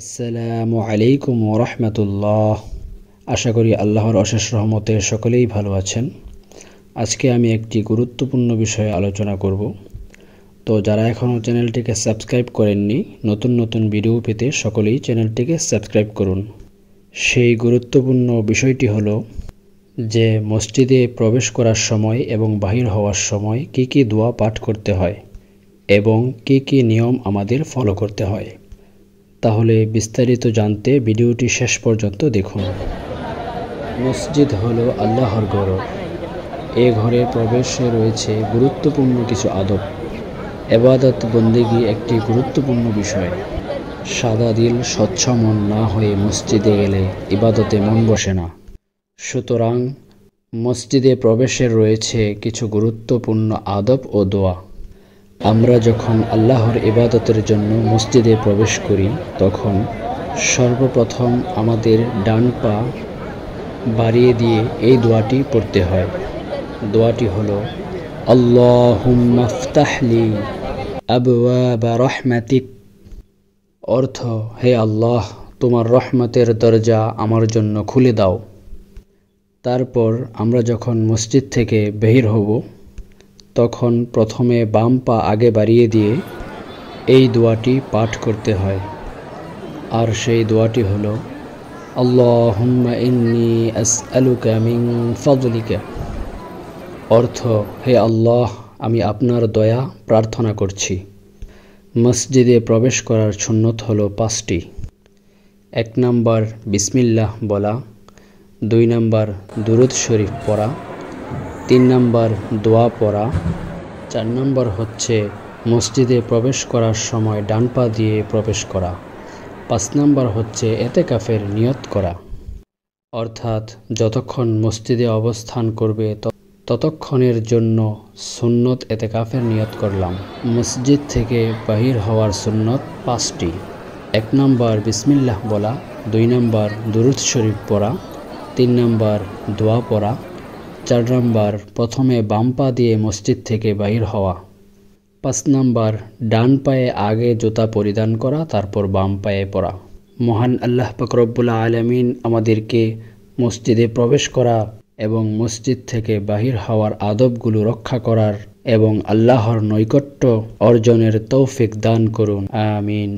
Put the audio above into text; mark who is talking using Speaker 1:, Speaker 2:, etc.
Speaker 1: আসসালামু আলাইকুম রহমতুল্লাহ আশা করি আল্লাহর অশেষ রহমতে সকলেই ভালো আছেন আজকে আমি একটি গুরুত্বপূর্ণ বিষয়ে আলোচনা করব তো যারা এখনও চ্যানেলটিকে সাবস্ক্রাইব করেননি নতুন নতুন ভিডিও পেতে সকলেই চ্যানেলটিকে সাবস্ক্রাইব করুন সেই গুরুত্বপূর্ণ বিষয়টি হলো যে মসজিদে প্রবেশ করার সময় এবং বাহির হওয়ার সময় কি কি দোয়া পাঠ করতে হয় এবং কি কি নিয়ম আমাদের ফলো করতে হয় তাহলে বিস্তারিত জানতে ভিডিওটি শেষ পর্যন্ত দেখুন মসজিদ হল আল্লাহর ঘর এ ঘরে প্রবেশে রয়েছে গুরুত্বপূর্ণ কিছু আদব এবাদত বন্দিগি একটি গুরুত্বপূর্ণ বিষয় সাদা দিল স্বচ্ছ মন না হয়ে মসজিদে গেলে ইবাদতে মন বসে না সুতরাং মসজিদে প্রবেশের রয়েছে কিছু গুরুত্বপূর্ণ আদব ও দোয়া আমরা যখন আল্লাহর ইবাদতের জন্য মসজিদে প্রবেশ করি তখন সর্বপ্রথম আমাদের ডান পা বাড়িয়ে দিয়ে এই দোয়াটি পড়তে হয় দোয়াটি হল আল্লাহলি রহমাতিক অর্থ হে আল্লাহ তোমার রহমতের দরজা আমার জন্য খুলে দাও তারপর আমরা যখন মসজিদ থেকে বের হব তখন প্রথমে বাম পা আগে বাড়িয়ে দিয়ে এই দোয়াটি পাঠ করতে হয় আর সেই দোয়াটি হল আল্লাহম্মা ফজলিকা অর্থ হে আল্লাহ আমি আপনার দয়া প্রার্থনা করছি মসজিদে প্রবেশ করার সুন্নত হল পাঁচটি এক নম্বর বিসমিল্লাহ বলা দুই নাম্বার দুরুদ শরীফ পড়া তিন নম্বর দোয়া পড়া চার নম্বর হচ্ছে মসজিদে প্রবেশ করার সময় ডান পা দিয়ে প্রবেশ করা পাঁচ নম্বর হচ্ছে এতে কাফের নিয়ত করা অর্থাৎ যতক্ষণ মসজিদে অবস্থান করবে ততক্ষণের জন্য সুন্নত এতে কাফের নিয়ত করলাম মসজিদ থেকে বাহির হওয়ার সুন্নত পাঁচটি এক নম্বর বিসমিল্লাহ বলা দুই নম্বর দুরুদ শরীফ পড়া তিন নম্বর দোয়া পড়া চার নাম্বার প্রথমে বাম পা দিয়ে মসজিদ থেকে বাহির হওয়া পাঁচ নাম্বার ডান পায়ে আগে জুতা পরিধান করা তারপর বাম পায়ে পরা মহান আল্লাহ পাকরবুল্লা আলমিন আমাদেরকে মসজিদে প্রবেশ করা এবং মসজিদ থেকে বাহির হওয়ার আদবগুলো রক্ষা করার এবং আল্লাহর নৈকট্য অর্জনের তৌফিক দান করুন আমিন